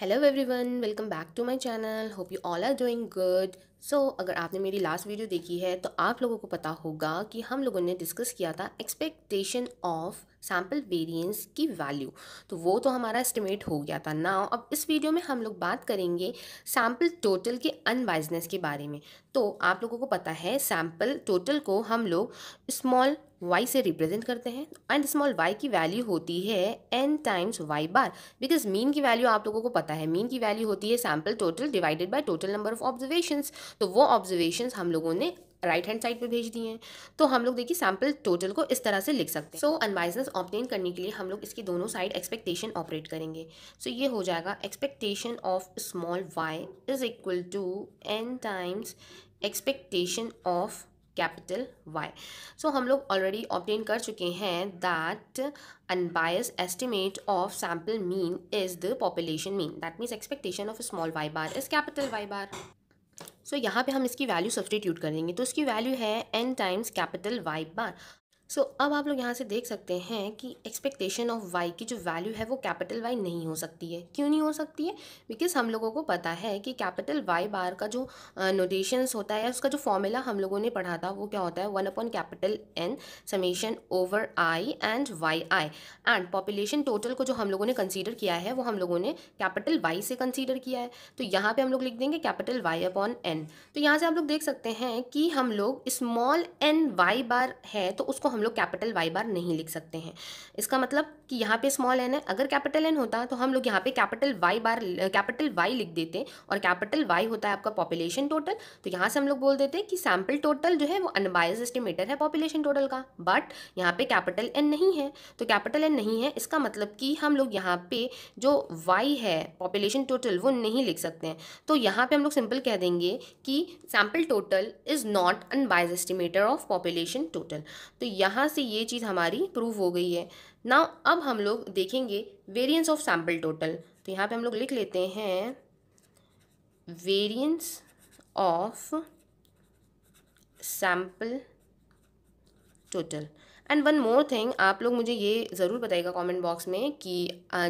hello everyone welcome back to my channel hope you all are doing good so so, अगर आपने मेरी last video देखी है तो आप लोगों को पता होगा कि हम लोगों ने डिस्कस किया था एक्सपेक्टेशन ऑफ सैम्पल वेरिएंस की वैल्यू तो वो तो हमारा एस्टिमेट हो गया था ना अब इस वीडियो में हम लोग बात करेंगे सैम्पल टोटल के अनवाइजनेस के बारे में तो आप लोगों को पता है सैम्पल टोटल को हम लोग स्मॉल वाई से रिप्रेजेंट करते हैं एंड स्मॉल वाई की वैल्यू होती है N times Y bar because mean की वैल्यू आप लोगों को पता है मीन की वैल्यू होती है sample total divided by total number of observations तो वो ऑब्जर्वेशन हम लोगों ने राइट हैंड साइड पे भेज दिए हैं तो हम लोग देखिए सैम्पल टोटल को इस तरह से लिख सकते हैं सो अनवाइजनेस ऑप्टेन करने के लिए हम लोग इसकी दोनों साइड एक्सपेक्टेशन ऑपरेट करेंगे सो so, ये हो जाएगा expectation of small Y is equal to N times expectation of capital Y so हम लोग ऑलरेडी ऑप्टेन कर चुके हैं that unbiased estimate of sample mean is the population mean that means expectation of small Y bar is capital Y bar so so, यहाँ पे हम इसकी value substitute करेंगे तो इसकी वैल्यू है N times capital Y bar so so, अब आप लोग यहाँ से देख सकते हैं कि एक्सपेक्टेशन ऑफ वाई की जो वैल्यू है वो कैपिटल वाई नहीं हो सकती है क्यों नहीं हो सकती है बिकॉज हम लोगों को पता है कि कैपिटल वाई बार का जो नोटेशंस होता है उसका जो फॉर्मूला हम लोगों ने पढ़ा था वो क्या होता है one upon capital N summation over I and Y I and population total को जो हम लोगों ने कंसिडर किया है वो हम लोगों ने कैपिटल वाई से कंसिडर किया है तो यहाँ पर हम लोग लिख देंगे कैपिटल वाई अपॉन एन तो यहाँ से आप लोग देख सकते हैं कि हम लोग स्मॉल एन वाई बार है तो उसको हम लोग कैपिटल वाई बार नहीं लिख सकते हैं इसका मतलब कि यहाँ पे स्मॉल एन है अगर कैपिटल एन होता तो हम लोग यहाँ पे capital Y bar capital Y लिख देते और कैपिटल वाई होता है आपका पॉपुलेशन टोटल तो यहाँ से हम लोग बोल देते कि सैम्पल टोटल जो है वो अनबायस एस्टिमेटर है पॉपुलेशन टोटल का बट यहाँ पे कैपिटल एन नहीं है तो कैपिटल एन नहीं है इसका मतलब कि हम लोग यहाँ पे जो वाई है पॉपुलेशन टोटल वो नहीं लिख सकते हैं तो यहाँ पे हम लोग सिंपल कह देंगे कि sample total is not unbiased estimator of population total तो यहाँ से ये चीज़ हमारी प्रूव हो गई है ना अब हम लोग देखेंगे वेरियंस ऑफ सैम्पल टोटल तो यहाँ पे हम लोग लिख लेते हैं variance of sample total and one more thing आप लोग मुझे ये ज़रूर बताइएगा कमेंट बॉक्स में कि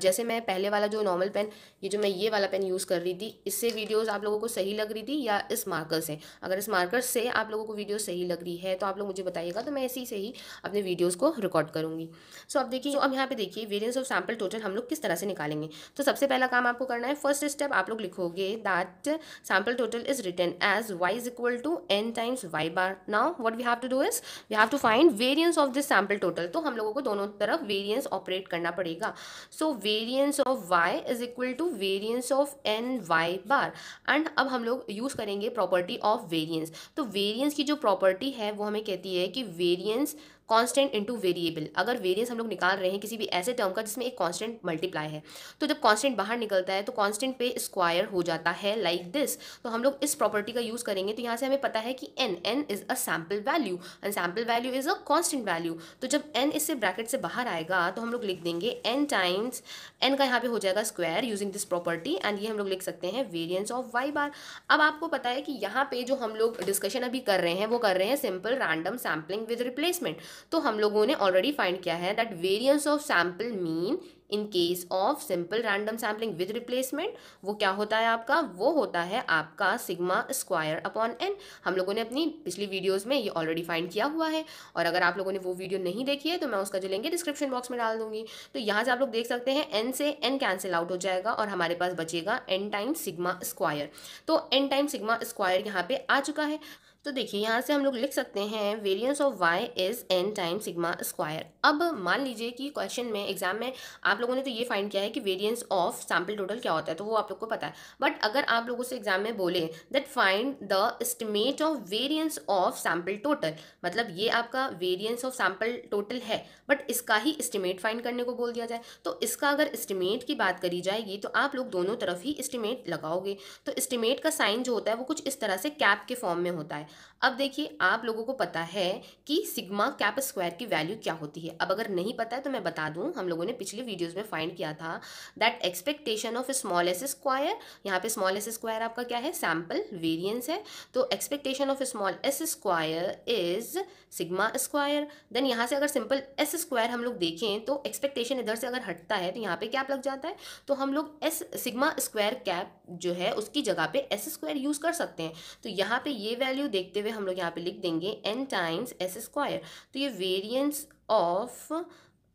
जैसे मैं पहले वाला जो नॉर्मल पेन ये जो मैं ये वाला पेन यूज़ कर रही थी इससे वीडियोस आप लोगों को सही लग रही थी या इस मार्कर से अगर इस मार्कर से आप लोगों को वीडियो सही लग रही है तो आप लोग मुझे बताइएगा तो मैं ऐसे ही अपने वीडियोज़ को रिकॉर्ड करूँगी सो अब देखिए अब यहाँ पर देखिए वेरियंस ऑफ सैम्पल टोटल हम लोग किस तरह से निकालेंगे तो सबसे पहला काम आपको करना है फर्स्ट स्टेप आप लोग लिखोगे that sample total is written as Y is equal to N times Y bar now what we have to do is we have to find variance of this is sample total तो हम लोगों को दोनों तरफ variance operate करना पड़ेगा so variance of Y is equal to variance of N Y bar and अब हम लोग यूज़ करेंगे प्रॉपर्टी ऑफ वेरियंस तो वेरियंस की जो प्रॉपर्टी है वो हमें कहती है कि वेरियंस कांस्टेंट इंटू वेरिएबल अगर वेरियंस हम लोग निकाल रहे हैं किसी भी ऐसे टर्म का जिसमें एक कांस्टेंट मल्टीप्लाई है तो जब कांस्टेंट बाहर निकलता है तो कांस्टेंट पे स्क्वायर हो जाता है लाइक like दिस तो हम लोग इस प्रॉपर्टी का यूज़ करेंगे तो यहाँ से हमें पता है कि N N is a sample value and sample value is a constant value तो जब एन इससे ब्रैकेट से बाहर आएगा तो हम लोग लिख देंगे एन टाइम्स एन का यहाँ पे हो जाएगा square using this property and ये हम लोग लिख सकते हैं वेरियंस ऑफ वाई बार अब आपको पता है कि यहाँ पे जो हम लोग डिस्कशन अभी कर रहे हैं वो कर रहे हैं simple random sampling with replacement तो हम लोगों ने ऑलरेडी फाइंड किया है that variance of sample mean in case of simple random sampling with replacement वो क्या होता है आपका वो होता है आपका सिग्मा स्क्वायर अपॉन एन हम लोगों ने अपनी पिछली वीडियोज में ये ऑलरेडी फाइंड किया हुआ है और अगर आप लोगों ने वो वीडियो नहीं देखी है तो मैं उसका जो लिंक है डिस्क्रिप्शन बॉक्स में डाल दूंगी तो यहाँ से आप लोग देख सकते हैं एन से एन कैंसिल आउट हो जाएगा और हमारे पास बचेगा एन टाइम सिग्मा स्क्वायर तो एन टाइम सिग्मा स्क्वायर यहाँ पे आ चुका है तो देखिए यहाँ से हम लोग लिख सकते हैं variance of Y is N time sigma square अब मान लीजिए कि क्वेश्चन में एग्जाम में आप लोगों ने तो ये फाइंड किया है कि वेरियंस ऑफ सैम्पल टोटल क्या होता है तो वो आप लोग को पता है बट अगर आप लोगों से एग्जाम में बोले that find the estimate of variance of sample total मतलब ये आपका वेरियंस ऑफ सैम्पल टोटल है बट इसका ही इस्टीमेट फाइंड करने को बोल दिया जाए तो इसका अगर इस्टीमेट की बात करी जाएगी तो आप लोग दोनों तरफ ही इस्टीमेट लगाओगे तो एस्टिमेट का साइन जो होता है वो कुछ इस तरह से कैप के फॉर्म में होता है अब देखिए आप लोगों को पता है कि सिग्मा कैप स्क्वायर की वैल्यू क्या होती है अब अगर नहीं पता है तो मैं बता दूं हम लोगों ने पिछले वीडियोस में फाइंड किया था that expectation of small S square यहाँ पे स्मॉल एस स्क्वायर आपका क्या है सैम्पल वेरियंस है तो expectation of small S square is sigma square then यहाँ से अगर सिंपल एस स्क्वायर हम लोग देखें तो एक्सपेक्टेशन इधर से अगर हटता है तो यहाँ पे कैप लग जाता है तो हम लोग एस सिग्मा स्क्वायर कैप जो है उसकी जगह पे एस स्क्वायर यूज़ कर सकते हैं तो यहाँ पे ये वैल्यू देखते हुए हम लोग यहाँ पे लिख देंगे एन टाइम्स एस स्क्वायर तो ये variance of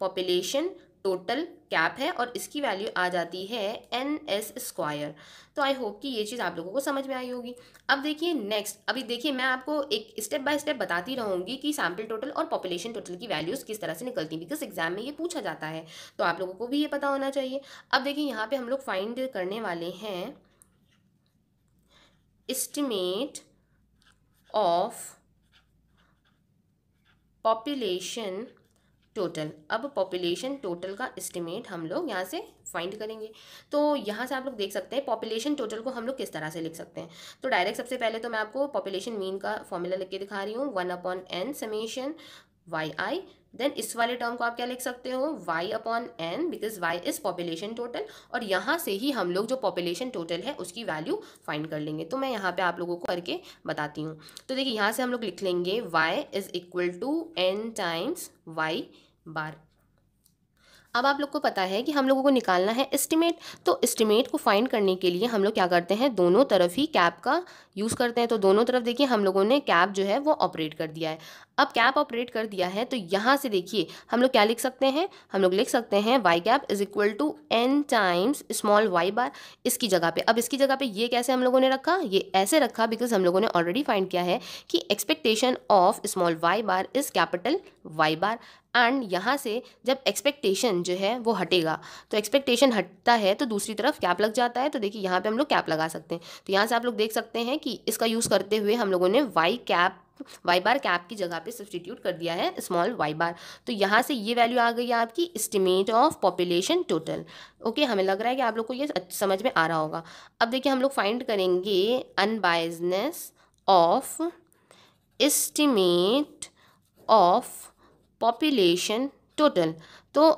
population total cap है और इसकी वैल्यू आ जाती है एन एस स्क्वायर तो आई होप कि ये चीज़ आप लोगों को समझ में आई होगी अब देखिए नेक्स्ट अभी देखिए मैं आपको एक स्टेप बाय स्टेप बताती रहूँगी कि सैम्पल टोटल और पॉपुलेशन टोटल की वैल्यूज़ किस तरह से निकलती हैं बिकॉज एग्जाम में ये पूछा जाता है तो आप लोगों को भी ये पता होना चाहिए अब देखिए यहाँ पर हम लोग फाइंड करने वाले हैं इस्टिमेट ऑफ पॉपुलेशन टोटल अब पॉपुलेशन टोटल का एस्टिमेट हम लोग यहाँ से फाइंड करेंगे तो यहाँ से आप लोग देख सकते हैं पॉपुलेशन टोटल को हम लोग किस तरह से लिख सकते हैं तो डायरेक्ट सबसे पहले तो मैं आपको पॉपुलेशन मीन का फॉर्मूला लिख के दिखा रही हूँ one upon N summation Y I then इस वाले टर्म को आप क्या लिख सकते हो Y upon N because Y is population total और यहाँ से ही हम लोग जो पॉपुलेशन टोटल है उसकी वैल्यू फाइंड कर लेंगे तो मैं यहाँ पे आप लोगों को करके बताती हूँ तो देखिए यहाँ से हम लोग लिख लेंगे y is equal to N times Y bar अब आप लोग को पता है कि हम लोगों को निकालना है एस्टिमेट तो एस्टिमेट को फाइंड करने के लिए हम लोग क्या करते हैं दोनों तरफ ही कैप का यूज़ करते हैं तो दोनों तरफ देखिए हम लोगों ने कैप जो है वो ऑपरेट कर दिया है अब कैप ऑपरेट कर दिया है तो यहाँ से देखिए हम लोग क्या लिख सकते हैं हम लोग लिख सकते हैं y cap is equal to N times small Y bar इसकी जगह पे अब इसकी जगह पे ये कैसे हम लोगों ने रखा ये ऐसे रखा बिकॉज हम लोगों ने ऑलरेडी फाइंड किया है कि expectation of small Y bar is capital Y bar and यहाँ से जब एक्सपेक्टेशन जो है वो हटेगा तो एक्सपेक्टेशन हटता है तो दूसरी तरफ कैप लग जाता है तो देखिए यहाँ पे हम लोग कैप लगा सकते हैं तो यहाँ से आप लोग देख सकते हैं कि इसका यूज़ करते हुए हम लोगों ने y cap y bar cap की जगह पे सब्सटीट्यूट कर दिया है स्मॉल वाई बार तो यहाँ से ये वैल्यू आ गई है आपकी estimate of population total okay हमें लग रहा है कि आप लोग को ये समझ में आ रहा होगा अब देखिए हम लोग फाइंड करेंगे unbiasedness of estimate of population total तो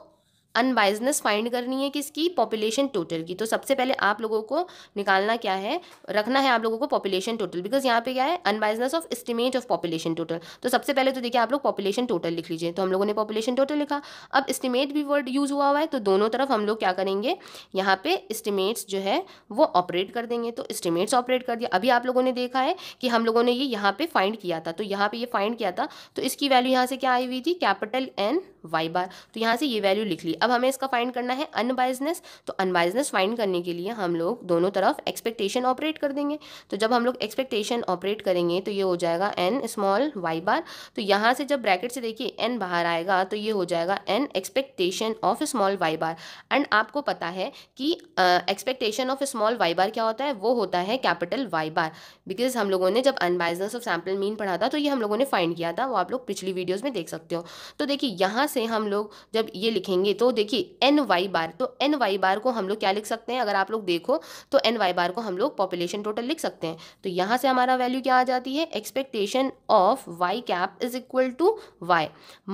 अनवाइजनेस फाइंड करनी है किसकी पॉपुलेशन टोटल की तो सबसे पहले आप लोगों को निकालना क्या है रखना है आप लोगों को पॉपुलेशन टोटल बिकॉज यहाँ पे क्या है unbiasedness of estimate of population total तो सबसे पहले तो देखिए आप लोग पॉपुलेशन टोटल लिख लीजिए तो हम लोगों ने पॉपुलेशन टोटल लिखा अब इस्टीमेट भी वर्ड यूज़ हुआ हुआ है तो दोनों तरफ हम लोग क्या करेंगे यहाँ पे इस्टीमेट्स जो है वो ऑपरेट कर देंगे तो इस्टीमेट्स ऑपरेट कर दिया अभी आप लोगों ने देखा है कि हम लोगों ने ये यहाँ पे फाइंड किया था तो यहाँ पे ये फाइंड किया था तो इसकी वैल्यू यहाँ से क्या आई हुई थी कैपिटल एन वाई बार तो यहाँ से ये वैल्यू लिख ली अब हमें इसका फाइंड करना है अनबाइजनेस तो अनबाइजनेस फाइंड करने के लिए हम लोग दोनों तरफ एक्सपेक्टेशन ऑपरेट कर देंगे तो जब हम लोग एक्सपेक्टेशन ऑपरेट करेंगे तो ये हो जाएगा एन स्मॉल वाई बार तो यहाँ से जब ब्रैकेट से देखिए एन बाहर आएगा तो ये हो जाएगा n expectation of small Y bar and आपको पता है कि expectation of small Y bar क्या होता है वो होता है कैपिटल वाई बार बिकॉज हम लोगों ने जब अनबाइजनेस ऑफ सैम्पल मीन पढ़ा था तो ये हम लोगों ने फाइंड किया था वो आप लोग पिछली वीडियोज़ में देख सकते हो तो देखिए यहाँ से हम लोग जब ये लिखेंगे तो देखिए एन वाई बार तो एन वाई बार को हम लोग क्या लिख सकते हैं अगर आप लोग देखो तो एन वाई बार को हम लोग पॉपुलेशन टोटल लिख सकते हैं तो यहाँ से हमारा वैल्यू क्या आ जाती है expectation of y cap is equal to y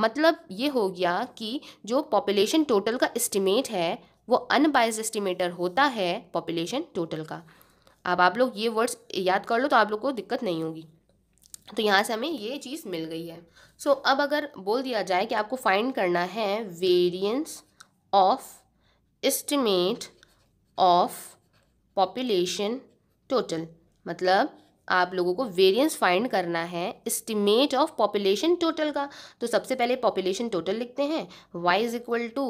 मतलब ये हो गया कि जो पॉपुलेशन टोटल का एस्टिमेट है वो अनबाइज एस्टिमेटर होता है पॉपुलेशन टोटल का अब आप लोग ये वर्ड्स याद कर लो तो आप लोग को दिक्कत नहीं होगी तो यहाँ से हमें ये चीज़ मिल गई है सो so, अब अगर बोल दिया जाए कि आपको फाइंड करना है variance of estimate of population total मतलब आप लोगों को वेरिएंस फाइंड करना है एस्टिमेट ऑफ पॉपुलेशन टोटल का तो सबसे पहले पॉपुलेशन टोटल लिखते हैं y is equal to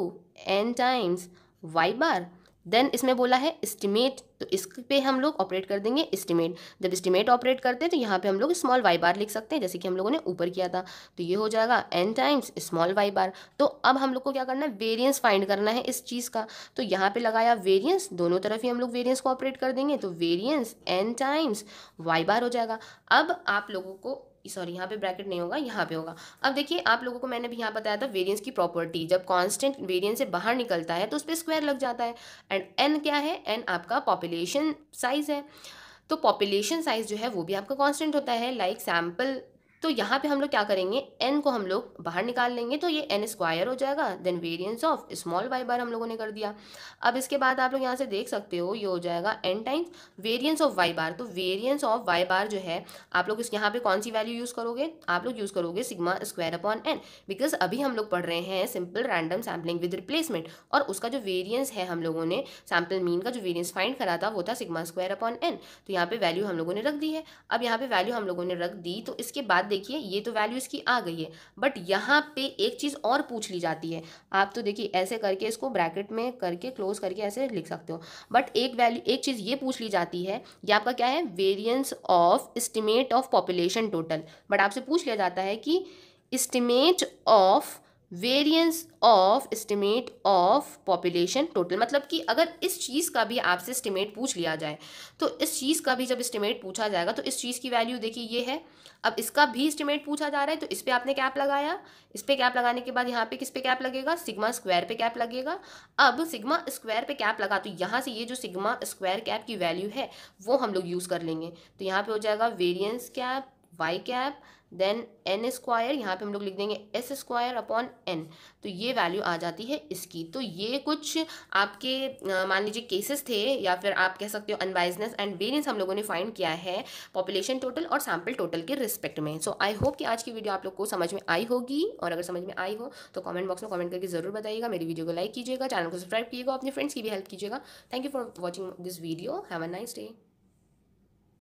N times Y bar then इसमें बोला है इस्टीमेट तो इस पे हम लोग ऑपरेट कर देंगे इस्टीमेट जब इस्टीमेट ऑपरेट करते हैं तो यहाँ पे हम लोग स्मॉल वाई बार लिख सकते हैं जैसे कि हम लोगों ने ऊपर किया था तो ये हो जाएगा n times small Y bar तो अब हम लोग को क्या करना है वेरियंस फाइंड करना है इस चीज़ का तो यहाँ पर लगाया वेरियंस दोनों तरफ ही हम लोग वेरियंस को ऑपरेट कर देंगे तो variance n times Y bar हो जाएगा अब आप लोगों को सॉरी यहाँ पे ब्रैकेट नहीं होगा यहाँ पे होगा अब देखिए आप लोगों को मैंने भी यहाँ बताया था वेरिएंस की प्रॉपर्टी जब कांस्टेंट वेरिएंस से बाहर निकलता है तो उस पर स्क्वायर लग जाता है एंड एन क्या है एन आपका पॉपुलेशन साइज़ है तो पॉपुलेशन साइज़ जो है वो भी आपका कांस्टेंट होता है लाइक सैम्पल तो यहाँ पे हम लोग क्या करेंगे एन को हम लोग बाहर निकाल लेंगे तो ये एन स्क्वायर हो जाएगा then variance of small Y bar हम लोगों ने कर दिया अब इसके बाद आप लोग यहाँ से देख सकते हो ये हो जाएगा n times variance of y bar तो वेरियंस ऑफ वाई बार जो है आप लोग इस यहाँ पे कौन सी वैल्यू यूज़ करोगे आप लोग यूज़ करोगे sigma square upon N because अभी हम लोग पढ़ रहे हैं simple random sampling with replacement और उसका जो वेरियंस है हम लोगों ने सैम्पल मीन का जो वेरियंस फाइंड करा था वो था सिग्मा स्क्वायर अपॉन एन तो यहाँ पर वैल्यू हम लोगों ने रख दी है अब यहाँ पे वैल्यू हम लोगों ने रख दी तो इसके बाद देखिए ये तो वैल्यू इसकी आ गई है बट यहाँ पे एक चीज़ और पूछ ली जाती है आप तो देखिए ऐसे करके इसको ब्रैकेट में करके क्लोज करके ऐसे लिख सकते हो बट एक वैल्यू एक चीज़ ये पूछ ली जाती है ये आपका क्या है variance of estimate of population total but आपसे पूछ लिया जाता है कि estimate of variance of estimate of population total मतलब कि अगर इस चीज़ का भी आपसे इस्टीमेट पूछ लिया जाए तो इस चीज़ का भी जब इस्टीमेट पूछा जाएगा तो इस चीज़ की वैल्यू देखिए ये है अब इसका भी इस्टीमेट पूछा जा रहा है तो इस पर आपने कैप लगाया इस पर कैप लगाने के बाद यहाँ पे किस पे कैप लगेगा सिग्मा स्क्वायर पे कैप लगेगा अब सिग्मा स्क्वायर पे कैप लगा तो यहाँ से ये जो सिग्मा स्क्वायर कैप की वैल्यू है वो हम लोग यूज़ कर लेंगे तो यहाँ पर हो जाएगा variance cap y cap then n square यहाँ पे हम लोग लिख देंगे एस स्क्वायर अपॉन एन तो ये वैल्यू आ जाती है इसकी तो ये कुछ आपके मान लीजिए केसेस थे या फिर आप कह सकते हो अनवाइजनेस एंड वेरियंस हम लोगों ने फाइंड किया है पॉपुलेशन टोटल और सैम्पल टोटल के रिस्पेक्ट में सो आई होप कि आज की वीडियो आप लोग को समझ में आई होगी और अगर समझ में आई हो तो कॉमेंट बॉक्स में कॉमेंट करके जरूर बताइएगा मेरी वीडियो को लाइक कीजिएगा चैनल को सब्सक्राइब कीजिएगा अपने फ्रेंड्स की भी हेल्प कीजिएगा thank you for watching this video have a nice day